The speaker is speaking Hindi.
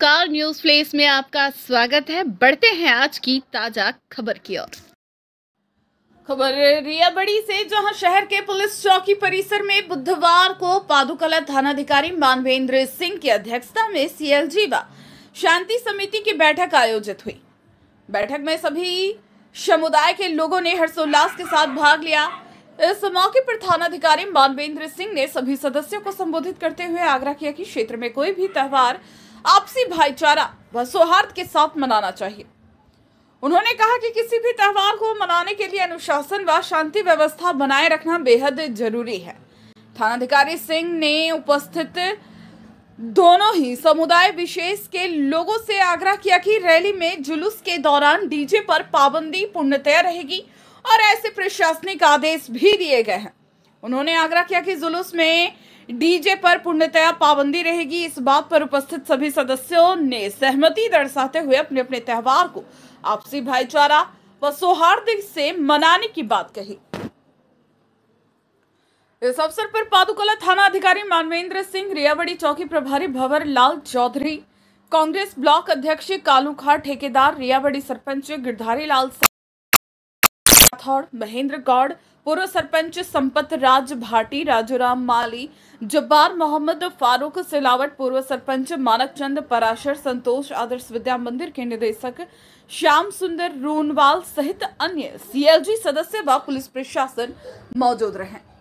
कार न्यूज प्लेस में आपका स्वागत है बढ़ते हैं आज की ताजा खबर की ओर खबर रियाबड़ी से जहां शहर के पुलिस चौकी परिसर में बुधवार को पादुकला थानाधिकारी मानवेंद्र सिंह की अध्यक्षता में सीएलजी व शांति समिति की बैठक आयोजित हुई बैठक में सभी समुदाय के लोगों ने हर्षोल्लास के साथ भाग लिया इस मौके पर थानाधिकारी मानवेंद्र सिंह ने सभी सदस्यों को संबोधित करते हुए आग्रह किया कि क्षेत्र में कोई भी त्यौहार आपसी भाईचारा व सौहार्द के साथ मनाना चाहिए उन्होंने कहा कि किसी भी त्यौहार को मनाने के लिए अनुशासन व शांति व्यवस्था बनाए रखना बेहद जरूरी है थानाधिकारी सिंह ने उपस्थित दोनों ही समुदाय विशेष के लोगों से आग्रह किया कि रैली में जुलूस के दौरान डीजे पर पाबंदी पूर्णतया रहेगी और ऐसे प्रशासनिक आदेश भी दिए गए हैं उन्होंने आग्रह किया कि जुलूस में डीजे पर पूर्णतया पाबंदी रहेगी इस बात पर उपस्थित सभी सदस्यों ने सहमति दर्शाते हुए अपने अपने त्यौहार को आपसी भाईचारा व सौहार्द से मनाने की बात कही इस अवसर पर पादुकला थाना अधिकारी मानवेंद्र सिंह रियावड़ी चौकी प्रभारी भंवर लाल चौधरी कांग्रेस ब्लॉक अध्यक्ष कालू खा ठेकेदार रियावड़ी सरपंच गिरधारी लाल राठौड़ महेंद्र गौड़ पूर्व सरपंच संपत राज भाटी राजूराम माली जब्बार मोहम्मद फारूक सिलावट पूर्व सरपंच मानक चंद पराशर संतोष आदर्श विद्या मंदिर के निदेशक श्याम सुंदर रूनवाल सहित अन्य सीएलजी सदस्य व पुलिस प्रशासन मौजूद रहे